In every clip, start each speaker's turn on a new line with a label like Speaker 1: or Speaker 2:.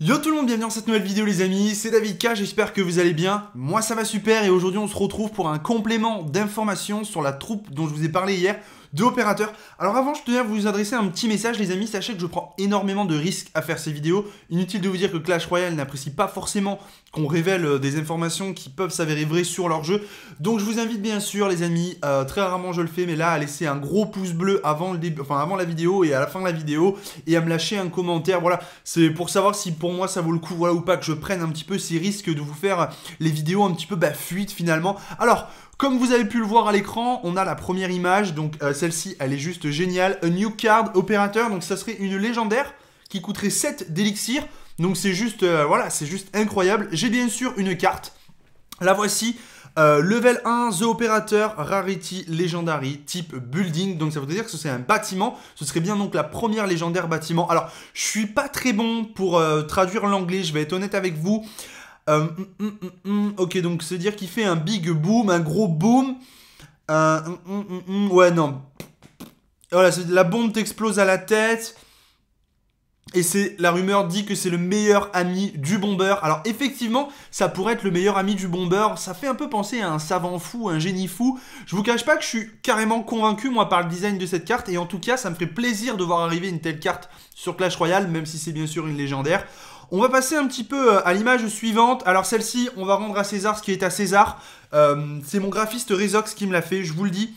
Speaker 1: Yo tout le monde, bienvenue dans cette nouvelle vidéo les amis, c'est David K, j'espère que vous allez bien. Moi ça va super et aujourd'hui on se retrouve pour un complément d'informations sur la troupe dont je vous ai parlé hier de opérateurs. Alors avant, je tenais à vous adresser un petit message, les amis. Sachez que je prends énormément de risques à faire ces vidéos. Inutile de vous dire que Clash Royale n'apprécie pas forcément qu'on révèle euh, des informations qui peuvent s'avérer vraies sur leur jeu. Donc je vous invite bien sûr, les amis, euh, très rarement je le fais, mais là, à laisser un gros pouce bleu avant, avant la vidéo et à la fin de la vidéo et à me lâcher un commentaire. Voilà, c'est pour savoir si pour moi ça vaut le coup voilà, ou pas que je prenne un petit peu ces risques de vous faire les vidéos un petit peu bah, fuite finalement. Alors, comme vous avez pu le voir à l'écran, on a la première image, donc euh, celle-ci elle est juste géniale. A new card opérateur, donc ça serait une légendaire qui coûterait 7 d'élixir. Donc c'est juste, euh, voilà, c'est juste incroyable. J'ai bien sûr une carte. La voici. Euh, level 1, The Opérateur, Rarity, Legendary, type Building. Donc ça veut dire que ce serait un bâtiment. Ce serait bien donc la première légendaire bâtiment. Alors, je suis pas très bon pour traduire l'anglais, je vais être honnête avec vous. Euh, mm, mm, mm, ok, donc c'est dire qu'il fait un big boom, un gros boom. ouais, non. Voilà, la bombe t'explose à la tête. Et c'est la rumeur dit que c'est le meilleur ami du bomber. Alors effectivement, ça pourrait être le meilleur ami du bomber. Ça fait un peu penser à un savant fou, un génie fou. Je vous cache pas que je suis carrément convaincu moi par le design de cette carte. Et en tout cas, ça me fait plaisir de voir arriver une telle carte sur Clash Royale, même si c'est bien sûr une légendaire. On va passer un petit peu euh, à l'image suivante. Alors celle-ci, on va rendre à César ce qui est à César. Euh, c'est mon graphiste Rizox qui me l'a fait, je vous le dis.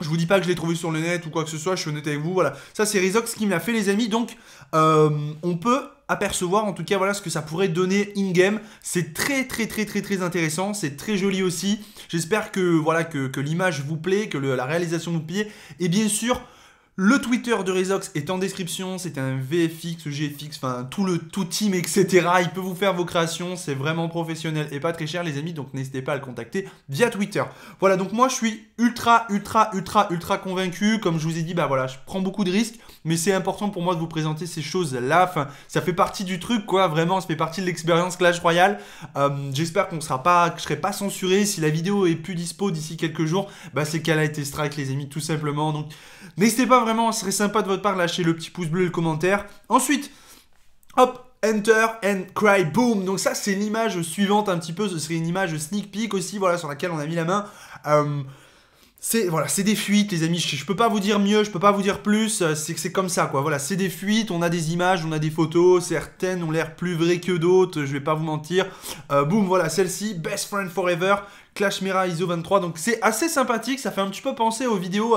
Speaker 1: Je vous dis pas que je l'ai trouvé sur le net ou quoi que ce soit, je suis honnête avec vous, voilà. Ça c'est Rizox qui me l'a fait les amis, donc euh, on peut apercevoir en tout cas voilà ce que ça pourrait donner in-game. C'est très très très très très intéressant, c'est très joli aussi. J'espère que voilà que, l'image vous plaît, que la réalisation vous plaît. Et bien sûr, le Twitter de Rezox est en description, c'est un VFX, GFX, enfin tout le tout team, etc. Il peut vous faire vos créations, c'est vraiment professionnel et pas très cher les amis, donc n'hésitez pas à le contacter via Twitter. Voilà, donc moi je suis ultra, ultra, ultra, ultra convaincu. Comme je vous ai dit, bah voilà, je prends beaucoup de risques, mais c'est important pour moi de vous présenter ces choses-là. Enfin, ça fait partie du truc, quoi, vraiment, ça fait partie de l'expérience Clash Royale. Euh, j'espère qu'on sera pas, que je serai pas censuré. Si la vidéo est plus dispo d'ici quelques jours, bah c'est qu'elle a été strike les amis, tout simplement. Donc n'hésitez pas vraiment, ce serait sympa de votre part, lâcher le petit pouce bleu et le commentaire. Ensuite, hop, Enter and Cry Boom. Donc ça, c'est l'image suivante un petit peu. Ce serait une image sneak peek aussi, voilà, sur laquelle on a mis la main. Euh, c'est voilà, c'est des fuites, les amis. Je, je, peux pas vous dire mieux, je peux pas vous dire plus. Euh, c'est que c'est comme ça, quoi. Voilà, c'est des fuites. On a des images, on a des photos. Certaines ont l'air plus vraies que d'autres. Je vais pas vous mentir. Euh, boom, voilà, celle-ci, Best Friend Forever, Clash Mera ISO 23. Donc c'est assez sympathique. Ça fait un petit peu penser aux vidéos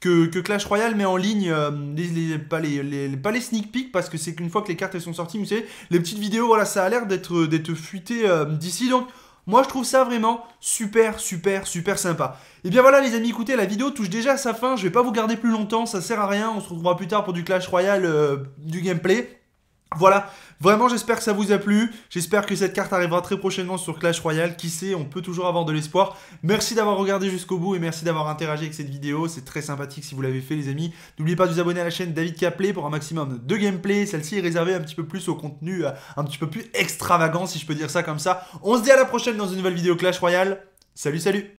Speaker 1: que, Clash Royale met en ligne, euh, les, pas, les, les, sneak peeks, parce que c'est qu'une fois que les cartes elles sont sorties, vous savez, les petites vidéos, voilà, ça a l'air d'être, euh, d'être fuité euh, d'ici. Donc, moi, je trouve ça vraiment super, super, super sympa. Et eh bien voilà, les amis, écoutez, la vidéo touche déjà à sa fin. Je vais pas vous garder plus longtemps, ça sert à rien. On se retrouvera plus tard pour du Clash Royale, du gameplay. Voilà, vraiment j'espère que ça vous a plu, j'espère que cette carte arrivera très prochainement sur Clash Royale, qui sait, on peut toujours avoir de l'espoir. Merci d'avoir regardé jusqu'au bout et merci d'avoir interagi avec cette vidéo, c'est très sympathique si vous l'avez fait les amis. N'oubliez pas de vous abonner à la chaîne David Capley pour un maximum de gameplay, celle-ci est réservée un petit peu plus au contenu euh, un petit peu plus extravagant si je peux dire ça comme ça. On se dit à la prochaine dans une nouvelle vidéo Clash Royale, salut salut